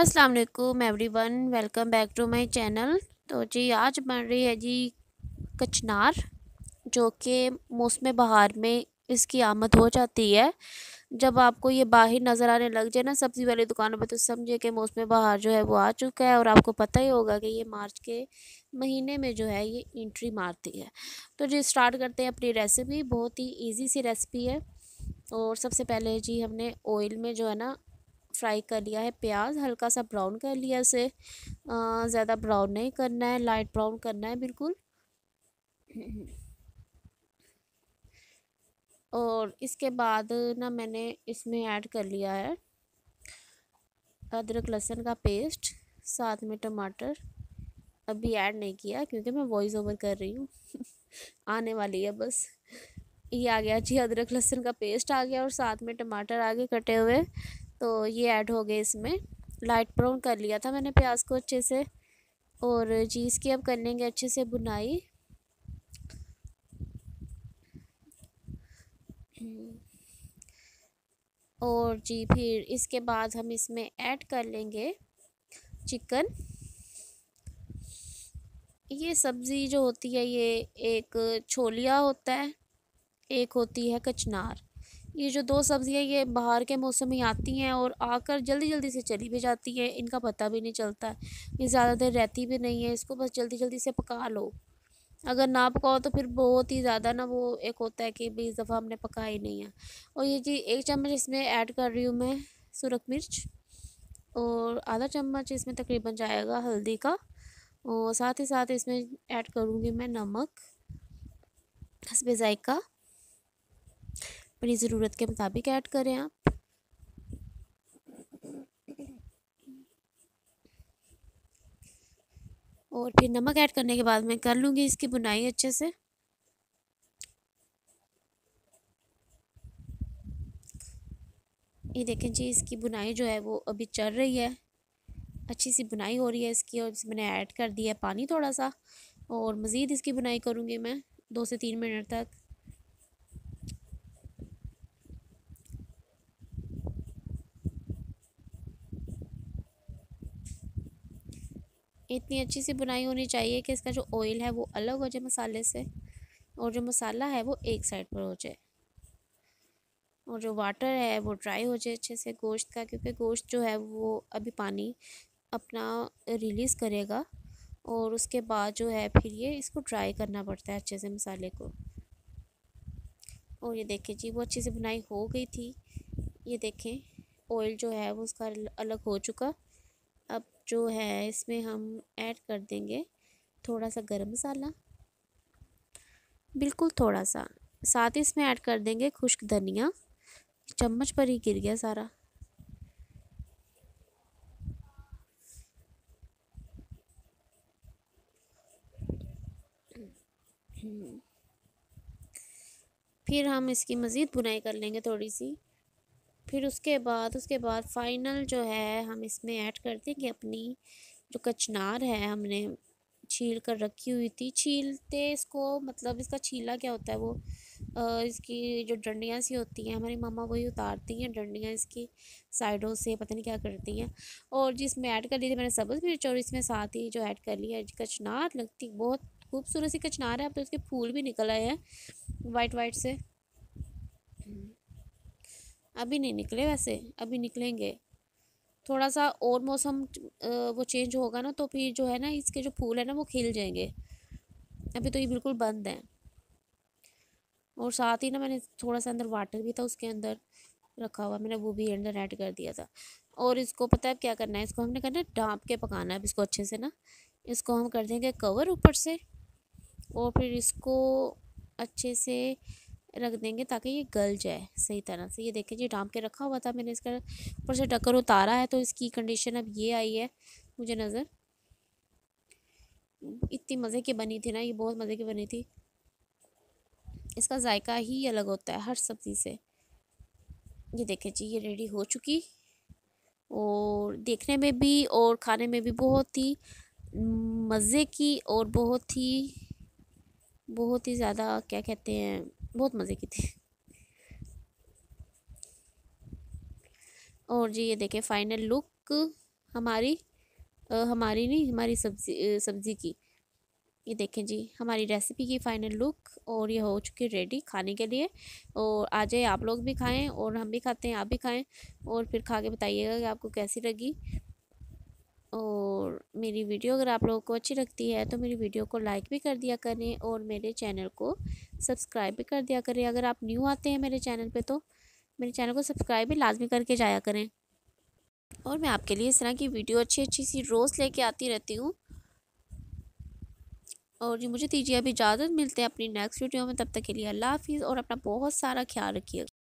अस्सलाम वालेकुम everyone welcome back to my channel तो जी आज बन रही है जी कचनार जो कि मौसम बहार में इसकी आमद हो जाती है जब आपको ये बाहर नज़र आने लग जाए ना सब्ज़ी वाली दुकानों पर तो समझिए कि मौसम बहार जो है वो आ चुका है और आपको पता ही होगा कि ये मार्च के महीने में जो है ये इंट्री मारती है तो जी स्टार्ट करते हैं अपनी रेसिपी बहुत ही ईजी सी रेसिपी है और सबसे पहले जी हमने ऑयल में जो है ना फ्राई कर लिया है प्याज हल्का सा ब्राउन कर लिया इसे ज़्यादा ब्राउन नहीं करना है लाइट ब्राउन करना है बिल्कुल और इसके बाद ना मैंने इसमें ऐड कर लिया है अदरक लहसुन का पेस्ट साथ में टमाटर अभी ऐड नहीं किया क्योंकि मैं वॉइस ओवर कर रही हूँ आने वाली है बस ये आ गया जी अदरक लहसुन का पेस्ट आ गया और साथ में टमाटर आ गए कटे हुए तो ये ऐड हो गए इसमें लाइट ब्राउन कर लिया था मैंने प्याज को अच्छे से और चीज़ की अब कर लेंगे अच्छे से बुनाई और जी फिर इसके बाद हम इसमें ऐड कर लेंगे चिकन ये सब्ज़ी जो होती है ये एक छोलिया होता है एक होती है कचनार ये जो दो सब्ज़ियाँ ये बाहर के मौसम में आती हैं और आकर जल्दी जल्दी से चली भी जाती हैं इनका पता भी नहीं चलता ये ज़्यादा देर रहती भी नहीं है इसको बस जल्दी जल्दी से पका लो अगर ना पकाओ तो फिर बहुत ही ज़्यादा ना वो एक होता है कि इस दफ़ा हमने पका ही नहीं है और ये जी एक चम्मच इसमें ऐड कर रही हूँ मैं सुरख मिर्च और आधा चम्मच इसमें तकरीबन जाएगा हल्दी का और साथ ही साथ इसमें ऐड करूँगी मैं नमक हसबे ज़ायका अपनी ज़रूरत के मुताबिक ऐड करें आप और फिर नमक ऐड करने के बाद मैं कर लूँगी इसकी बुनाई अच्छे से ये देखें जी इसकी बुनाई जो है वो अभी चल रही है अच्छी सी बुनाई हो रही है इसकी और इसमें मैंने ऐड कर दिया है पानी थोड़ा सा और मज़ीद इसकी बुनाई करूँगी मैं दो से तीन मिनट तक इतनी अच्छी सी बुनाई होनी चाहिए कि इसका जो ऑयल है वो अलग हो जाए मसाले से और जो मसाला है वो एक साइड पर हो जाए और जो वाटर है वो ड्राई हो जाए अच्छे से गोश्त का क्योंकि गोश्त जो है वो अभी पानी अपना रिलीज़ करेगा और उसके बाद जो है फिर ये इसको ड्राई करना पड़ता है अच्छे से मसाले को और ये देखें जी वो अच्छे से बुनाई हो गई थी ये देखें ऑयल जो है वो उसका अलग हो चुका अब जो है इसमें हम ऐड कर देंगे थोड़ा सा गरम मसाला बिल्कुल थोड़ा सा साथ ही इसमें ऐड कर देंगे खुश्क धनिया चम्मच पर ही गिर गया सारा फिर हम इसकी मज़ीद बुनाई कर लेंगे थोड़ी सी फिर उसके बाद उसके बाद फाइनल जो है हम इसमें ऐड कर देंगे अपनी जो कचनार है हमने छील कर रखी हुई थी छीलते इसको मतलब इसका छीला क्या होता है वो इसकी जो डंडियाँ सी होती हैं हमारी मामा वही उतारती हैं डंडियाँ इसकी साइडों से पता नहीं क्या करती हैं और जिसमें ऐड कर ली थी मैंने सब्ज़ मिर्च और इसमें साथ ही जो ऐड कर लिया कचनार लगती बहुत खूबसूरत सी कचनार है अब तो उसके फूल भी निकल आए हैं वाइट वाइट से अभी नहीं निकले वैसे अभी निकलेंगे थोड़ा सा और मौसम वो चेंज होगा ना तो फिर जो है ना इसके जो फूल है ना वो खिल जाएंगे अभी तो ये बिल्कुल बंद हैं और साथ ही ना मैंने थोड़ा सा अंदर वाटर भी था उसके अंदर रखा हुआ मैंने वो भी अंदर ऐड कर दिया था और इसको पता है क्या करना है इसको हमने करना है डांप के पकाना है अब इसको अच्छे से ना इसको हम कर देंगे कवर ऊपर से और फिर इसको अच्छे से रख देंगे ताकि ये गल जाए सही तरह से ये देखें जी डाम के रखा हुआ था मैंने इसका ऊपर से टक्कर उतारा है तो इसकी कंडीशन अब ये आई है मुझे नज़र इतनी मज़े की बनी थी ना ये बहुत मज़े की बनी थी इसका जायका ही अलग होता है हर सब्ज़ी से ये देखें जी ये रेडी हो चुकी और देखने में भी और खाने में भी बहुत ही मज़े की और बहुत ही बहुत ही ज़्यादा क्या कहते हैं बहुत मज़े की थी और जी ये देखें फाइनल लुक हमारी आ, हमारी नहीं हमारी सब्ज़ी सब्ज़ी की ये देखें जी हमारी रेसिपी की फ़ाइनल लुक और ये हो चुकी रेडी खाने के लिए और आ जाए आप लोग भी खाएं और हम भी खाते हैं आप भी खाएं और फिर खा के बताइएगा कि आपको कैसी लगी और मेरी वीडियो अगर आप लोगों को अच्छी लगती है तो मेरी वीडियो को लाइक भी कर दिया करें और मेरे चैनल को सब्सक्राइब भी कर दिया करें अगर आप न्यू आते हैं मेरे चैनल पे तो मेरे चैनल को सब्सक्राइब भी लाजमी करके जाया करें और मैं आपके लिए इस तरह की वीडियो अच्छी अच्छी सी रोज़ लेके आती रहती हूँ और जी मुझे दीजिए अभी इजाज़त मिलते हैं अपनी नेक्स्ट वीडियो में तब तक के लिए अल्लाह हाफिज़ और अपना बहुत सारा ख्याल रखिएगा